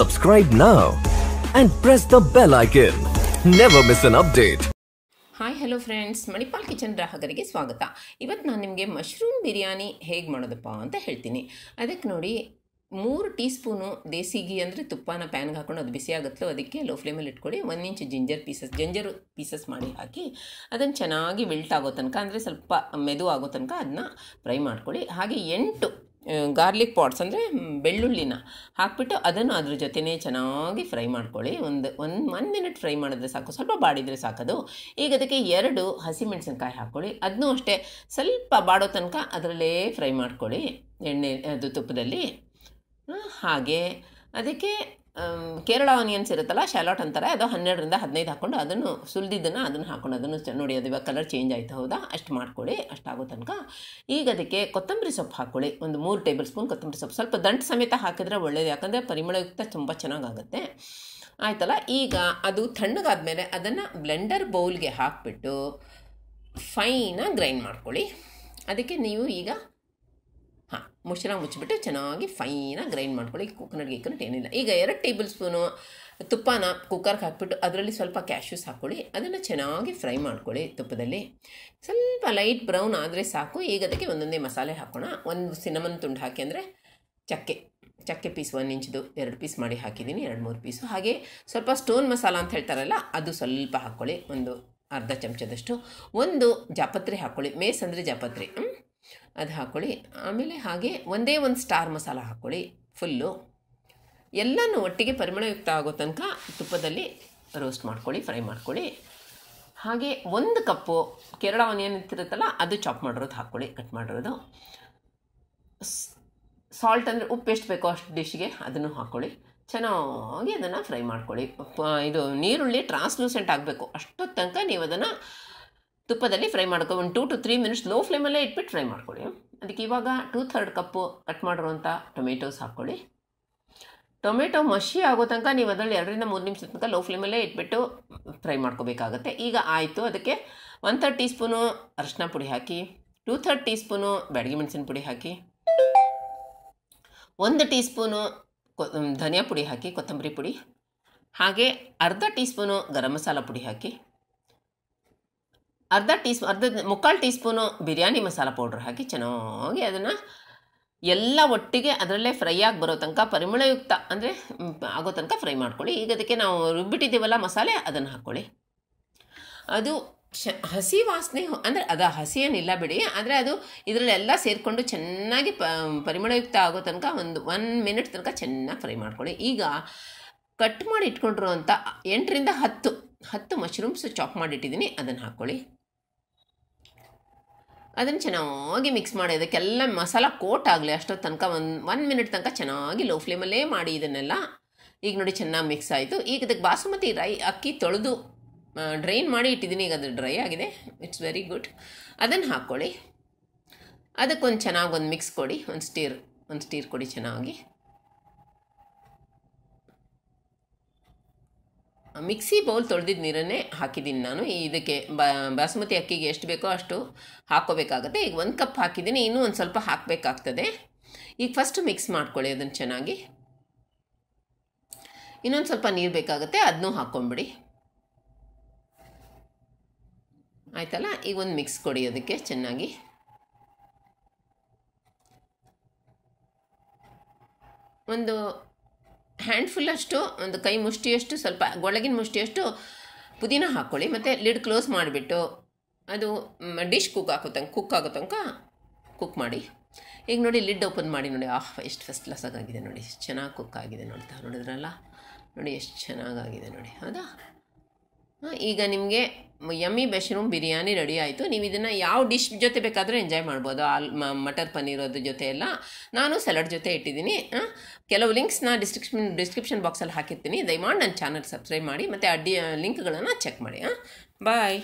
Subscribe now and press the bell icon. Never miss an update. Hi hello friends Manipal kitchen ಗ್ರಾಹಕರಿಗೆ ಸ್ವಾಗತ ಇವತ್ತು ನಾನು ನಿಮಗೆ ಮಶ್ರೂಮ್ ಬಿರಿಯಾನಿ ಹೇಗೆ ಮಾಡೋದಪ್ಪ ಅಂತ ಹೇಳ್ತೀನಿ ಅದಕ್ಕೆ ನೋಡಿ ಮೂರು ಟೀ ಸ್ಪೂನು ದೇಸಿ ಘೀ ಅಂದರೆ ತುಪ್ಪನ ಪ್ಯಾನ್ಗೆ ಹಾಕೊಂಡು ಅದು ಬಿಸಿ ಆಗುತ್ತೋ ಅದಕ್ಕೆ ಲೋ ಫ್ಲೇಮಲ್ಲಿ ಇಟ್ಕೊಡಿ ಒಂದು ಇಂಚು ಜಿಂಜರ್ ಪೀಸಸ್ ಜಿಂಜರ್ ಪೀಸಸ್ ಮಾಡಿ ಹಾಕಿ ಅದನ್ನು ಚೆನ್ನಾಗಿ ವಿಲ್ಟ್ ಆಗೋ ತನಕ ಅಂದರೆ ಸ್ವಲ್ಪ ಮೆದು ಆಗೋ ತನಕ ಅದನ್ನ ಫ್ರೈ ಮಾಡ್ಕೊಳ್ಳಿ ಹಾಗೆ ಎಂಟು ಗಾರ್ಲಿಕ್ ಪಾಟ್ಸ್ ಅಂದರೆ ಬೆಳ್ಳುಳ್ಳಿನ ಹಾಕಿಬಿಟ್ಟು ಅದನ್ನು ಅದ್ರ ಜೊತೆನೇ ಚೆನ್ನಾಗಿ ಫ್ರೈ ಮಾಡ್ಕೊಳ್ಳಿ ಒಂದು ಒಂದು ಒನ್ ಮಿನಿಟ್ ಫ್ರೈ ಮಾಡಿದ್ರೆ ಸಾಕು ಸ್ವಲ್ಪ ಬಾಡಿದರೆ ಸಾಕದು ಈಗ ಅದಕ್ಕೆ ಎರಡು ಹಸಿಮೆಣಸಿನ್ಕಾಯಿ ಹಾಕ್ಕೊಳ್ಳಿ ಅದನ್ನೂ ಅಷ್ಟೇ ಸ್ವಲ್ಪ ಬಾಡೋ ತನಕ ಅದರಲ್ಲೇ ಫ್ರೈ ಮಾಡ್ಕೊಳ್ಳಿ ಎಣ್ಣೆ ಅದು ತುಪ್ಪದಲ್ಲಿ ಹಾಗೆ ಅದಕ್ಕೆ ಕೇರಳ ಆನಿಯನ್ಸ್ ಇರುತ್ತಲ್ಲ ಶಾಲಾಟ್ ಅಂತಾರೆ ಅದು ಹನ್ನೆರಡರಿಂದ ಹದಿನೈದು ಹಾಕ್ಕೊಂಡು ಅದನ್ನು ಸುಲಿದಿದ್ದನ್ನು ಅದನ್ನು ಹಾಕ್ಕೊಂಡು ಅದನ್ನು ನೋಡಿ ಅದು ಇವಾಗ ಕಲರ್ ಚೇಂಜ್ ಆಯಿತು ಹೌದಾ ಅಷ್ಟು ಮಾಡ್ಕೊಳ್ಳಿ ಅಷ್ಟಾಗೋ ತನಕ ಈಗ ಅದಕ್ಕೆ ಕೊತ್ತಂಬರಿ ಸೊಪ್ಪು ಹಾಕ್ಕೊಳ್ಳಿ ಒಂದು ಮೂರು ಟೇಬಲ್ ಸ್ಪೂನ್ ಕೊತ್ತಂಬರಿ ಸೊಪ್ಪು ಸ್ವಲ್ಪ ದಂಟು ಸಮೇತ ಹಾಕಿದ್ರೆ ಒಳ್ಳೇದು ಯಾಕಂದರೆ ಪರಿಮಳಯುಕ್ತ ತುಂಬ ಚೆನ್ನಾಗಾಗುತ್ತೆ ಆಯ್ತಲ್ಲ ಈಗ ಅದು ತಣ್ಣಗಾದ ಮೇಲೆ ಅದನ್ನು ಬ್ಲೆಂಡರ್ ಬೌಲ್ಗೆ ಹಾಕಿಬಿಟ್ಟು ಫೈನಾಗಿ ಗ್ರೈಂಡ್ ಮಾಡ್ಕೊಳ್ಳಿ ಅದಕ್ಕೆ ನೀವು ಈಗ ಹಾಂ ಮುಚ್ಚಳ ಮುಚ್ಚಿಬಿಟ್ಟು ಚೆನ್ನಾಗಿ ಫೈನಾಗಿ ಗ್ರೈಂಡ್ ಮಾಡ್ಕೊಳ್ಳಿ ಕೋಕೋನಟ್ ಗೀಕೋನಟ್ ಏನಿಲ್ಲ ಈಗ ಎರಡು ಟೇಬಲ್ ಸ್ಪೂನು ತುಪ್ಪನ ಕುಕ್ಕರ್ಗೆ ಹಾಕ್ಬಿಟ್ಟು ಅದರಲ್ಲಿ ಸ್ವಲ್ಪ ಕ್ಯಾಶ್ಯೂಸ್ ಹಾಕ್ಕೊಳ್ಳಿ ಅದನ್ನು ಚೆನ್ನಾಗಿ ಫ್ರೈ ಮಾಡ್ಕೊಳ್ಳಿ ತುಪ್ಪದಲ್ಲಿ ಸ್ವಲ್ಪ ಲೈಟ್ ಬ್ರೌನ್ ಆದರೆ ಸಾಕು ಈಗ ಅದಕ್ಕೆ ಒಂದೊಂದೇ ಮಸಾಲೆ ಹಾಕೋಣ ಒಂದು ಸಿನಮನ್ ತುಂಡು ಹಾಕಿ ಅಂದರೆ ಚಕ್ಕೆ ಚಕ್ಕೆ ಪೀಸ್ ಒನ್ ಇಂಚ್ದು ಎರಡು ಪೀಸ್ ಮಾಡಿ ಹಾಕಿದ್ದೀನಿ ಎರಡು ಮೂರು ಪೀಸು ಹಾಗೆ ಸ್ವಲ್ಪ ಸ್ಟೋನ್ ಮಸಾಲ ಅಂತ ಹೇಳ್ತಾರಲ್ಲ ಅದು ಸ್ವಲ್ಪ ಹಾಕ್ಕೊಳ್ಳಿ ಒಂದು ಅರ್ಧ ಚಮಚದಷ್ಟು ಒಂದು ಜಾಪತ್ರೆ ಹಾಕ್ಕೊಳ್ಳಿ ಮೇಸ್ ಅಂದರೆ ಜಾಪತ್ರೆ ಅದು ಹಾಕ್ಕೊಳ್ಳಿ ಆಮೇಲೆ ಹಾಗೆ ಒಂದೇ ಒಂದು ಸ್ಟಾರ್ ಮಸಾಲ ಹಾಕ್ಕೊಳ್ಳಿ ಫುಲ್ಲು ಎಲ್ಲನೂ ಒಟ್ಟಿಗೆ ಪರಿಮಳಯುಕ್ತ ಆಗೋ ತನಕ ತುಪ್ಪದಲ್ಲಿ ರೋಸ್ಟ್ ಮಾಡ್ಕೊಳ್ಳಿ ಫ್ರೈ ಮಾಡ್ಕೊಳ್ಳಿ ಹಾಗೆ ಒಂದು ಕಪ್ಪು ಕೇರಳ ಆನಿಯನ್ ಇರ್ತಿರುತ್ತಲ್ಲ ಅದು ಚಾಪ್ ಮಾಡಿರೋದು ಹಾಕ್ಕೊಳ್ಳಿ ಕಟ್ ಮಾಡಿರೋದು ಸಾಲ್ಟ್ ಅಂದರೆ ಉಪ್ಪು ಎಷ್ಟು ಬೇಕೋ ಅಷ್ಟು ಡಿಶ್ಗೆ ಅದನ್ನು ಹಾಕ್ಕೊಳ್ಳಿ ಚೆನ್ನಾಗಿ ಅದನ್ನು ಫ್ರೈ ಮಾಡ್ಕೊಳ್ಳಿ ಇದು ನೀರುಳ್ಳಿ ಟ್ರಾನ್ಸ್ಲೂಸೆಂಟ್ ಆಗಬೇಕು ಅಷ್ಟೊತ್ತು ತನಕ ನೀವು ಅದನ್ನು ತುಪ್ಪದಲ್ಲಿ ಫ್ರೈ ಮಾಡ್ಕೊ ಒಂದು two to three minutes low ಫ್ಲೇಮಲ್ಲೇ ಇಟ್ಬಿಟ್ಟು ಫ್ರೈ ಮಾಡ್ಕೊಳ್ಳಿ ಅದಕ್ಕೆ ಇವಾಗ ಟೂ ಥರ್ಡ್ ಕಪ್ಪು ಕಟ್ ಮಾಡಿರುವಂಥ ಟೊಮೆಟೊಸ್ ಹಾಕ್ಕೊಳ್ಳಿ ಟೊಮೆಟೊ ಮಸಿ ಆಗೋ ತನಕ ನೀವು ಅದರಲ್ಲಿ ಎರಡರಿಂದ ಮೂರು ನಿಮಿಷದ ತನಕ ಲೋ ಫ್ಲೇಮಲ್ಲೇ ಇಟ್ಬಿಟ್ಟು ಫ್ರೈ ಮಾಡ್ಕೋಬೇಕಾಗತ್ತೆ ಈಗ ಆಯಿತು ಅದಕ್ಕೆ ಒನ್ ಥರ್ಡ್ ಟೀ ಸ್ಪೂನು ಅರಶಿನ ಪುಡಿ ಹಾಕಿ two third tea spoon Byadgi ಮೆಣಸಿನ ಪುಡಿ ಹಾಕಿ ಒಂದು ಟೀ ಸ್ಪೂನು ಧನಿಯಾ ಪುಡಿ ಹಾಕಿ ಕೊತ್ತಂಬರಿ ಪುಡಿ ಹಾಗೆ ಅರ್ಧ ಟೀ ಸ್ಪೂನು ಗರಂ ಮಸಾಲ ಪುಡಿ ಹಾಕಿ ಅರ್ಧ ಟೀ ಅರ್ಧ ಮುಕ್ಕಾಲು tea spoon biryani masala powder ಹಾಕಿ ಚೆನ್ನಾಗಿ ಅದನ್ನು ಎಲ್ಲ ಒಟ್ಟಿಗೆ ಅದರಲ್ಲೇ ಫ್ರೈ ಆಗಿ ಬರೋ ತನಕ ಪರಿಮಳಯುಕ್ತ ಅಂದರೆ ಆಗೋ ತನಕ ಫ್ರೈ ಮಾಡ್ಕೊಳ್ಳಿ ಈಗ ಅದಕ್ಕೆ ನಾವು ರುಬ್ಬಿಟ್ಟಿದ್ದೀವಲ್ಲ ಮಸಾಲೆ ಅದನ್ನು ಹಾಕ್ಕೊಳ್ಳಿ ಅದು ಶ ಹಸಿ ವಾಸನೆ ಅಂದರೆ ಅದು ಹಸಿ ಏನಿಲ್ಲ ಬಿಡಿ ಆದರೆ ಅದು ಇದರಲ್ಲೆಲ್ಲ ಸೇರಿಕೊಂಡು ಚೆನ್ನಾಗಿ ಪ ಪರಿಮಳಯುಕ್ತ ಆಗೋ ತನಕ ಒಂದು ಒನ್ ಮಿನಿಟ್ ತನಕ ಚೆನ್ನಾಗಿ ಫ್ರೈ ಮಾಡ್ಕೊಳ್ಳಿ ಈಗ ಕಟ್ ಮಾಡಿ ಇಟ್ಕೊಂಡಿರುವಂಥ ಎಂಟರಿಂದ ಹತ್ತು ಹತ್ತು ಮಶ್ರೂಮ್ಸ್ ಚಾಪ್ ಮಾಡಿಟ್ಟಿದ್ದೀನಿ ಅದನ್ನು ಹಾಕ್ಕೊಳ್ಳಿ ಅದನ್ನು ಚೆನ್ನಾಗಿ ಮಿಕ್ಸ್ ಮಾಡಿ ಅದಕ್ಕೆಲ್ಲ ಮಸಾಲ ಕೋಟ್ ಆಗಲಿ ಅಷ್ಟೊತ್ತು ತನಕ ಒಂದು ಒನ್ ಮಿನಿಟ್ ತನಕ ಚೆನ್ನಾಗಿ ಲೋ ಫ್ಲೇಮಲ್ಲೇ ಮಾಡಿ ಇದನ್ನೆಲ್ಲ ಈಗ ನೋಡಿ ಚೆನ್ನಾಗಿ ಮಿಕ್ಸ್ ಆಯಿತು ಈಗ ಅದಕ್ಕೆ ಬಾಸುಮತಿ ರೈ ಅಕ್ಕಿ ತೊಳೆದು ಡ್ರೈನ್ ಮಾಡಿ ಇಟ್ಟಿದ್ದೀನಿ ಈಗ ಅದು ಡ್ರೈ ಆಗಿದೆ ಇಟ್ಸ್ ವೆರಿ ಗುಡ್ ಅದನ್ನು ಹಾಕ್ಕೊಳ್ಳಿ ಅದಕ್ಕೊಂದು ಚೆನ್ನಾಗಿ ಒಂದು ಮಿಕ್ಸ್ ಕೊಡಿ ಒಂದು ಸ್ಟೀರ್ ಒಂದು ಸ್ಟೀರ್ ಕೊಡಿ ಚೆನ್ನಾಗಿ ಮಿಕ್ಸಿ ಬೌಲ್ ತೊಳೆದಿದ್ದ ನೀರನ್ನೇ ಹಾಕಿದ್ದೀನಿ ನಾನು ಇದಕ್ಕೆ ಬಾಸುಮತಿ ಅಕ್ಕಿಗೆ ಎಷ್ಟು ಬೇಕೋ ಅಷ್ಟು ಹಾಕೋಬೇಕಾಗುತ್ತೆ ಈಗ ಒಂದು ಕಪ್ ಹಾಕಿದ್ದೀನಿ ಇನ್ನೂ ಒಂದು ಸ್ವಲ್ಪ ಹಾಕಬೇಕಾಗ್ತದೆ ಈಗ ಫಸ್ಟ್ ಮಿಕ್ಸ್ ಮಾಡ್ಕೊಳ್ಳಿ ಅದನ್ನು ಚೆನ್ನಾಗಿ ಇನ್ನೊಂದು ಸ್ವಲ್ಪ ನೀರು ಬೇಕಾಗುತ್ತೆ ಅದನ್ನೂ ಹಾಕ್ಕೊಂಬಿಡಿ ಆಯಿತಲ್ಲ ಈಗ ಒಂದು ಮಿಕ್ಸ್ ಕೊಡಿ ಅದಕ್ಕೆ ಚೆನ್ನಾಗಿ ಒಂದು ಅಷ್ಟು ಒಂದು ಕೈ ಮುಷ್ಟಿಯಷ್ಟು ಸ್ವಲ್ಪ ಒಳಗಿನ ಮುಷ್ಟಿಯಷ್ಟು ಪುದೀನ ಹಾಕ್ಕೊಳ್ಳಿ ಮತ್ತು ಲಿಡ್ ಕ್ಲೋಸ್ ಮಾಡಿಬಿಟ್ಟು ಅದು ಡಿಶ್ ಕುಕ್ ಹಾಕೋ ತನಕ ಕುಕ್ ಆಗೋ ತನಕ ಕುಕ್ ಮಾಡಿ ಈಗ ನೋಡಿ ಲಿಡ್ ಓಪನ್ ಮಾಡಿ ನೋಡಿ ಆಹ್ ಎಷ್ಟು ಫಸ್ಟ್ ಕ್ಲಾಸ್ ನೋಡಿ ಎಷ್ಟು ಚೆನ್ನಾಗಿ ಕುಕ್ ಆಗಿದೆ ನೋಡ್ತಾ ನೋಡಿದ್ರಲ್ಲ ನೋಡಿ ಎಷ್ಟು ಚೆನ್ನಾಗಾಗಿದೆ ನೋಡಿ ಹೌದಾ ಈಗ ನಿಮಗೆ ಯಮ್ಮಿ ಬೆಶ್ರೂಮ್ ಬಿರಿಯಾನಿ ರೆಡಿ ಆಯಿತು ನೀವು ಇದನ್ನು ಯಾವ ಡಿಶ್ ಜೊತೆ ಬೇಕಾದರೂ ಎಂಜಾಯ್ ಮಾಡ್ಬೋದು ಆಲ್ ಮಟರ್ ಪನ್ನೀರ್ ಅದ್ರ ಜೊತೆ ಎಲ್ಲ ನಾನು ಸಲಾಡ್ ಜೊತೆ ಇಟ್ಟಿದ್ದೀನಿ ಕೆಲವು ಲಿಂಕ್ಸ್ನ ಡಿಸ್ಕ್ರಿಪ್ಷನ್ ಡಿಸ್ಕ್ರಿಪ್ಷನ್ ಬಾಕ್ಸಲ್ಲಿ ಹಾಕಿರ್ತೀನಿ ದಯಮಾಡಿ ನನ್ನ ಚಾನಲ್ ಸಬ್ಸ್ಕ್ರೈಬ್ ಮಾಡಿ ಮತ್ತು ಅಡ್ಡಿ ಲಿಂಕ್ಗಳನ್ನು ಚೆಕ್ ಮಾಡಿ ಹಾಂ ಬಾಯ್